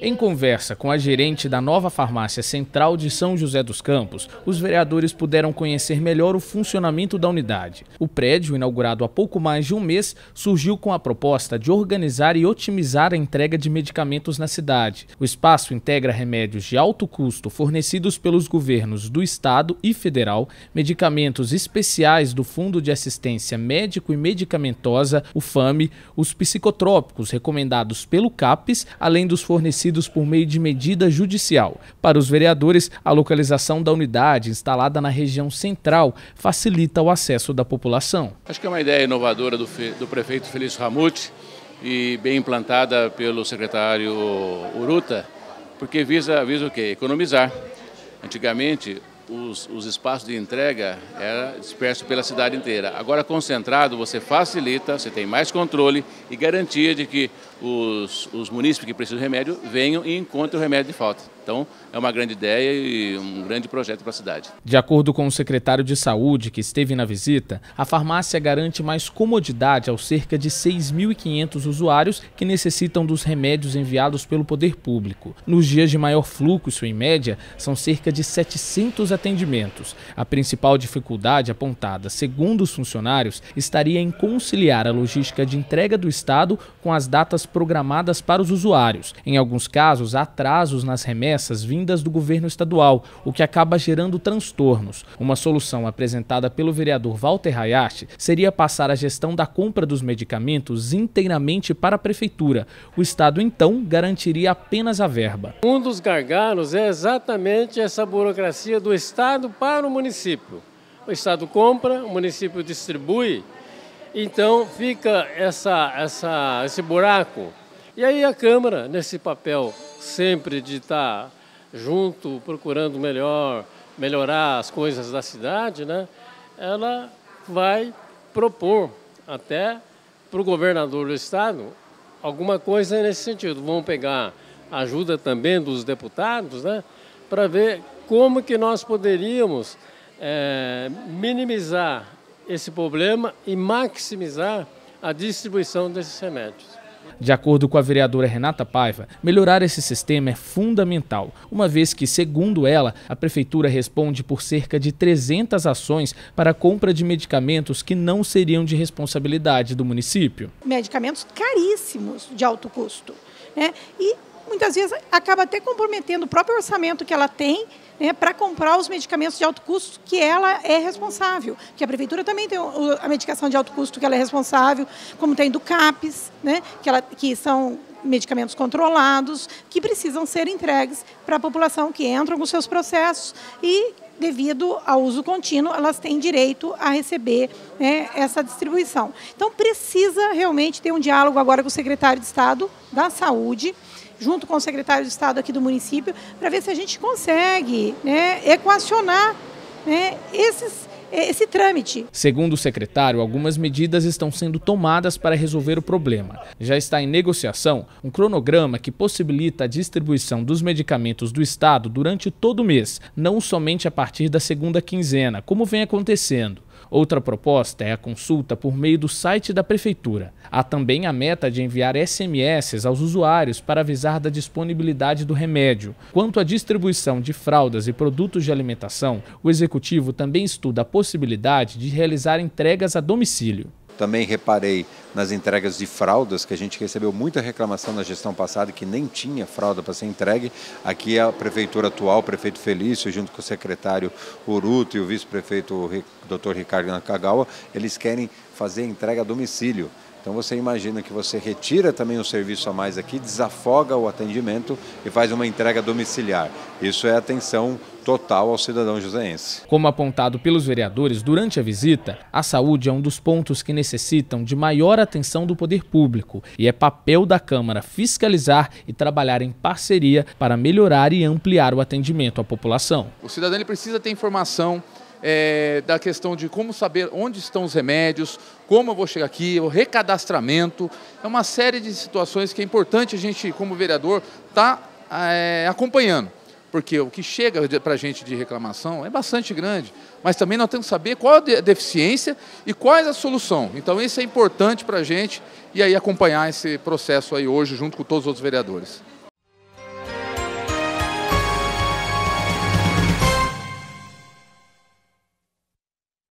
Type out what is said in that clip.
Em conversa com a gerente da nova farmácia central de São José dos Campos, os vereadores puderam conhecer melhor o funcionamento da unidade. O prédio, inaugurado há pouco mais de um mês, surgiu com a proposta de organizar e otimizar a entrega de medicamentos na cidade. O espaço integra remédios de alto custo fornecidos pelos governos do estado e federal, medicamentos especiais do Fundo de Assistência Médico e Medicamentosa, o FAME, os psicotrópicos recomendados pelo CAPES, além dos fornecidos estabelecidos por meio de medida judicial. Para os vereadores, a localização da unidade instalada na região central facilita o acesso da população. Acho que é uma ideia inovadora do, do prefeito Felício Ramute e bem implantada pelo secretário Uruta, porque visa, visa o quê? Economizar. Antigamente, os, os espaços de entrega eram dispersos pela cidade inteira. Agora, concentrado, você facilita, você tem mais controle e garantia de que os, os munícipes que precisam de remédio venham e encontrem o remédio de falta. Então, é uma grande ideia e um grande projeto para a cidade. De acordo com o secretário de Saúde, que esteve na visita, a farmácia garante mais comodidade aos cerca de 6.500 usuários que necessitam dos remédios enviados pelo poder público. Nos dias de maior fluxo, em média, são cerca de 700 atendimentos. A principal dificuldade apontada, segundo os funcionários, estaria em conciliar a logística de entrega do Estado com as datas programadas para os usuários. Em alguns casos, atrasos nas remessas vindas do governo estadual, o que acaba gerando transtornos. Uma solução apresentada pelo vereador Walter Hayashi seria passar a gestão da compra dos medicamentos inteiramente para a prefeitura. O Estado, então, garantiria apenas a verba. Um dos gargalos é exatamente essa burocracia do Estado para o município. O Estado compra, o município distribui, então fica essa, essa, esse buraco. E aí a Câmara, nesse papel sempre de estar tá junto, procurando melhor, melhorar as coisas da cidade, né? ela vai propor até para o governador do estado alguma coisa nesse sentido. Vão pegar ajuda também dos deputados, né? Para ver como que nós poderíamos é, minimizar esse problema e maximizar a distribuição desses remédios. De acordo com a vereadora Renata Paiva, melhorar esse sistema é fundamental, uma vez que, segundo ela, a prefeitura responde por cerca de 300 ações para a compra de medicamentos que não seriam de responsabilidade do município. Medicamentos caríssimos, de alto custo. Né? E muitas vezes acaba até comprometendo o próprio orçamento que ela tem né, para comprar os medicamentos de alto custo que ela é responsável. Que a prefeitura também tem a medicação de alto custo que ela é responsável, como tem do CAPES, né, que, ela, que são medicamentos controlados, que precisam ser entregues para a população que entra com seus processos e devido ao uso contínuo, elas têm direito a receber né, essa distribuição. Então, precisa realmente ter um diálogo agora com o secretário de Estado da Saúde, junto com o secretário de Estado aqui do município, para ver se a gente consegue né, equacionar né, esses, esse trâmite. Segundo o secretário, algumas medidas estão sendo tomadas para resolver o problema. Já está em negociação um cronograma que possibilita a distribuição dos medicamentos do Estado durante todo o mês, não somente a partir da segunda quinzena, como vem acontecendo. Outra proposta é a consulta por meio do site da Prefeitura. Há também a meta de enviar SMS aos usuários para avisar da disponibilidade do remédio. Quanto à distribuição de fraldas e produtos de alimentação, o Executivo também estuda a possibilidade de realizar entregas a domicílio. Também reparei nas entregas de fraldas, que a gente recebeu muita reclamação na gestão passada que nem tinha fralda para ser entregue. Aqui é a prefeitura atual, o prefeito Felício, junto com o secretário Uruto e o vice-prefeito Dr. Ricardo Nakagawa, eles querem fazer entrega a domicílio. Então você imagina que você retira também o serviço a mais aqui, desafoga o atendimento e faz uma entrega domiciliar. Isso é atenção total ao cidadão joseense. Como apontado pelos vereadores durante a visita, a saúde é um dos pontos que necessitam de maior atenção do poder público e é papel da Câmara fiscalizar e trabalhar em parceria para melhorar e ampliar o atendimento à população. O cidadão precisa ter informação é, da questão de como saber onde estão os remédios, como eu vou chegar aqui, o recadastramento. É uma série de situações que é importante a gente, como vereador, estar tá, é, acompanhando. Porque o que chega para a gente de reclamação é bastante grande, mas também nós temos que saber qual a deficiência e qual é a solução. Então, isso é importante para a gente e aí acompanhar esse processo aí hoje, junto com todos os outros vereadores.